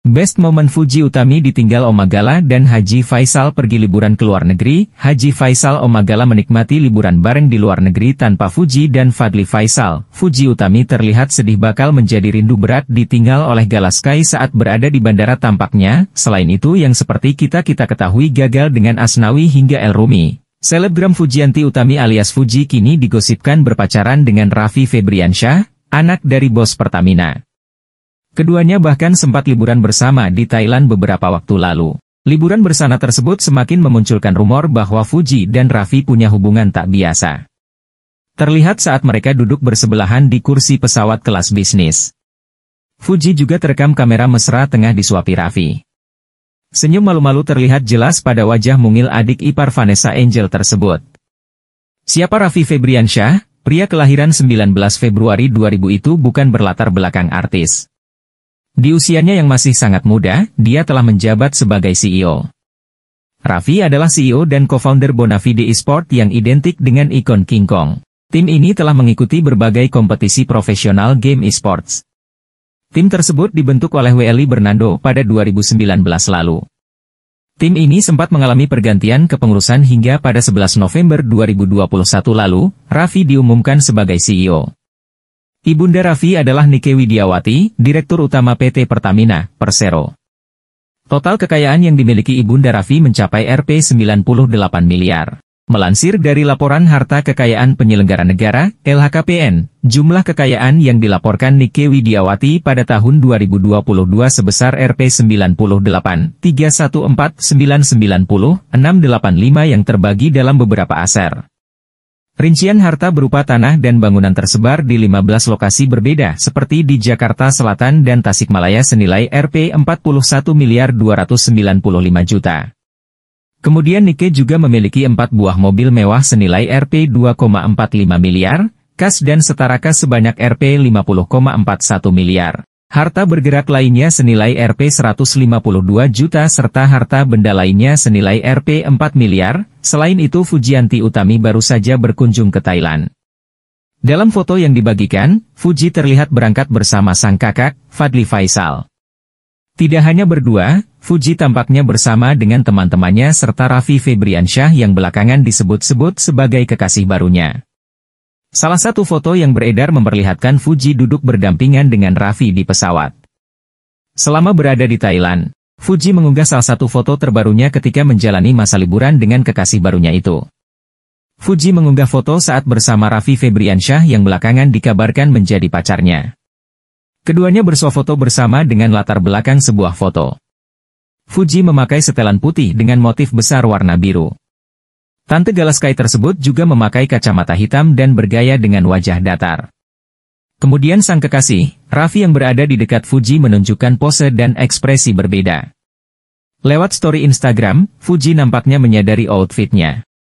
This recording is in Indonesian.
Best momen Fuji Utami ditinggal Omagala dan Haji Faisal pergi liburan ke luar negeri. Haji Faisal Omagala menikmati liburan bareng di luar negeri tanpa Fuji dan Fadli Faisal. Fuji Utami terlihat sedih bakal menjadi rindu berat ditinggal oleh Galaskai saat berada di bandara tampaknya. Selain itu yang seperti kita-kita ketahui gagal dengan Asnawi hingga El Rumi. Selebgram Fujianti Utami alias Fuji kini digosipkan berpacaran dengan Raffi Febriansyah, anak dari bos Pertamina. Keduanya bahkan sempat liburan bersama di Thailand beberapa waktu lalu. Liburan bersama tersebut semakin memunculkan rumor bahwa Fuji dan Raffi punya hubungan tak biasa. Terlihat saat mereka duduk bersebelahan di kursi pesawat kelas bisnis. Fuji juga terekam kamera mesra tengah disuapi Raffi. Senyum malu-malu terlihat jelas pada wajah mungil adik ipar Vanessa Angel tersebut. Siapa Raffi Febriansyah? Pria kelahiran 19 Februari 2000 itu bukan berlatar belakang artis. Di usianya yang masih sangat muda, dia telah menjabat sebagai CEO. Raffi adalah CEO dan co-founder Bonafide Esport yang identik dengan ikon King Kong. Tim ini telah mengikuti berbagai kompetisi profesional game esports. Tim tersebut dibentuk oleh WLI Bernando pada 2019 lalu. Tim ini sempat mengalami pergantian kepengurusan hingga pada 11 November 2021 lalu, Raffi diumumkan sebagai CEO. Ibunda Raffi adalah Nike Widiawati, Direktur Utama PT Pertamina, Persero. Total kekayaan yang dimiliki Ibunda Raffi mencapai Rp 98 miliar. Melansir dari laporan Harta Kekayaan Penyelenggara Negara, LHKPN, jumlah kekayaan yang dilaporkan Nike Widiawati pada tahun 2022 sebesar Rp 98.314.990.685 yang terbagi dalam beberapa aser. Rincian harta berupa tanah dan bangunan tersebar di 15 lokasi berbeda seperti di Jakarta Selatan dan Tasikmalaya senilai Rp 41 miliar 295 juta. Kemudian Nike juga memiliki 4 buah mobil mewah senilai Rp 2,45 miliar, kas dan setara kas sebanyak Rp 50,41 miliar. Harta bergerak lainnya senilai Rp 152 juta serta harta benda lainnya senilai Rp 4 miliar, selain itu Fujianti Utami baru saja berkunjung ke Thailand. Dalam foto yang dibagikan, Fuji terlihat berangkat bersama sang kakak, Fadli Faisal. Tidak hanya berdua, Fuji tampaknya bersama dengan teman-temannya serta Raffi Febriansyah yang belakangan disebut-sebut sebagai kekasih barunya. Salah satu foto yang beredar memperlihatkan Fuji duduk berdampingan dengan Raffi di pesawat. Selama berada di Thailand, Fuji mengunggah salah satu foto terbarunya ketika menjalani masa liburan dengan kekasih barunya itu. Fuji mengunggah foto saat bersama Raffi Febriansyah yang belakangan dikabarkan menjadi pacarnya. Keduanya foto bersama dengan latar belakang sebuah foto. Fuji memakai setelan putih dengan motif besar warna biru. Tante Galaskai tersebut juga memakai kacamata hitam dan bergaya dengan wajah datar. Kemudian sang kekasih, Raffi yang berada di dekat Fuji menunjukkan pose dan ekspresi berbeda. Lewat story Instagram, Fuji nampaknya menyadari outfitnya.